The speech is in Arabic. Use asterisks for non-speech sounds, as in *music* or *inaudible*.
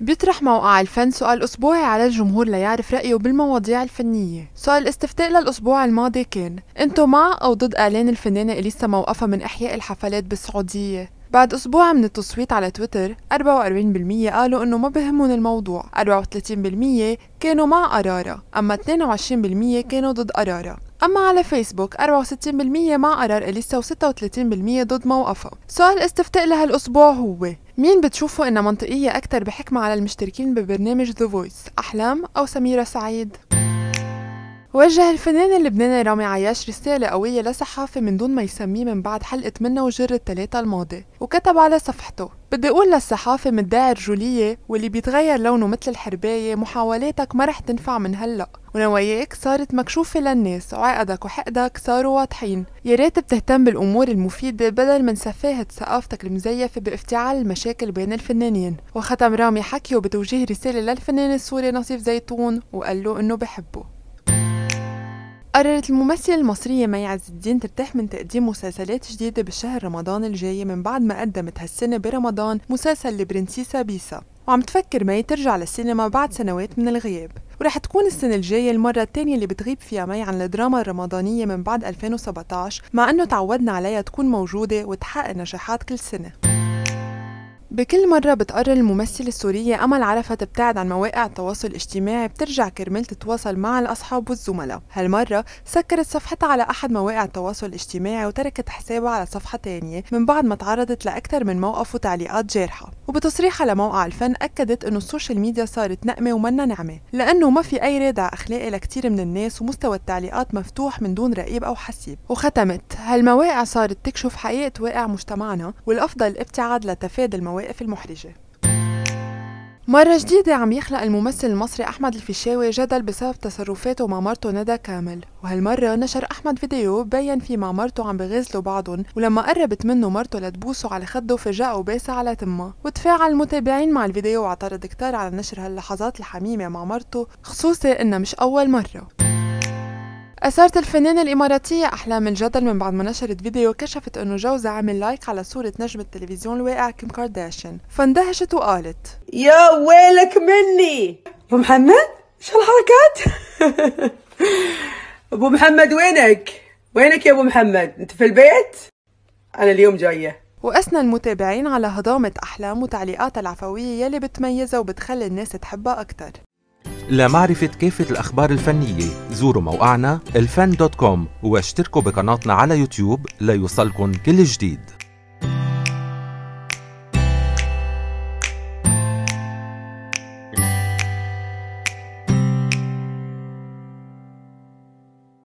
بيطرح موقع الفن سؤال أسبوعي على الجمهور ليعرف رأيه بالمواضيع الفنية سؤال الاستفتاء للأسبوع الماضي كان أنتو مع أو ضد إعلان الفنانة إليسا موقفة من إحياء الحفلات بالسعودية بعد أسبوع من التصويت على تويتر 44% قالوا إنه ما بهمهم الموضوع 34% كانوا مع قرارة أما 22% كانوا ضد قرارة أما على فيسبوك 64% مع قرار إليسا و36% ضد موقفها سؤال استفتاء لهالأسبوع هو مين بتشوفوا إنها منطقية أكتر بحكمة على المشتركين ببرنامج The Voice أحلام أو سميرة سعيد؟ وجه الفنان اللبناني رامي عياش رسالة قوية لصحافة من دون ما يسميه من بعد حلقة منا وجر الثلاثة الماضي وكتب على صفحته بدي أقول للصحافة من الرجولية واللي بيتغير لونه مثل الحرباية محاولاتك ما رح تنفع من هلأ ونواياك صارت مكشوفة للناس وعقدك وحقدك صاروا واضحين يا ريت بتهتم بالأمور المفيدة بدل من سفاهة ثقافتك المزيفة بافتعال المشاكل بين الفنانين وختم رامي حكيه بتوجيه رسالة للفنان السوري نصيف زيتون وقال له إنه بحبه قررت الممثلة المصرية مي عز الدين ترتاح من تقديم مسلسلات جديدة بالشهر رمضان الجاي من بعد ما قدمت هالسنة برمضان مسلسل لبرنسيسا بيسا وعم تفكر مي ترجع للسينما بعد سنوات من الغياب ورح تكون السنة الجاية المرة الثانية اللي بتغيب فيها مي عن الدراما الرمضانية من بعد 2017 مع أنه تعودنا عليها تكون موجودة وتحقق نجاحات كل سنة بكل مرة بتقرر الممثلة السورية أمل عرفة تبتعد عن مواقع التواصل الاجتماعي بترجع كرمال تتواصل مع الأصحاب والزملاء هالمرة سكرت صفحتها على أحد مواقع التواصل الاجتماعي وتركت حسابها على صفحة تانية من بعد ما تعرضت لأكثر من موقف وتعليقات جارحة وبتصريحها لموقع الفن أكدت إنه السوشيال ميديا صارت نقمة ومنا نعمة لأنه ما في أي رادع أخلاقي لكتير من الناس ومستوى التعليقات مفتوح من دون رقيب أو حسيب وختمت هالمواقع صارت تكشف حقيقة واقع مجتمعنا والأفضل الابتعاد لتفادي المواقف المحرجة مرة جديدة عم يخلق الممثل المصري أحمد الفيشاوي جدل بسبب تصرفاته مع مرته ندى كامل وهالمرة نشر أحمد فيديو بين فيه مع مرته عم بغزلوا بعضهم ولما قربت منه مرته لتبوسه على خده فجأة وباسة على تمه وتفاعل المتابعين مع الفيديو واعترض كتار على نشر هاللحظات الحميمة مع مرته خصوصي إنها مش أول مرة أثارت الفنانة الإماراتية أحلام الجدل من بعد ما نشرت فيديو كشفت أنه جوزها عمل لايك على صورة نجم التلفزيون الواقع كيم كارداشيان فاندهشت وقالت يا ويلك مني أبو محمد شو الحركات *laughs* أبو محمد وينك وينك يا أبو محمد أنت في البيت أنا اليوم جاية وأثنى المتابعين على هضامة أحلام وتعليقاتها العفوية يلي بتميزها وبتخلي الناس تحبها أكتر لمعرفة كافة الأخبار الفنية زوروا موقعنا الفن دوت كوم واشتركوا بقناتنا على يوتيوب ليصلكم كل جديد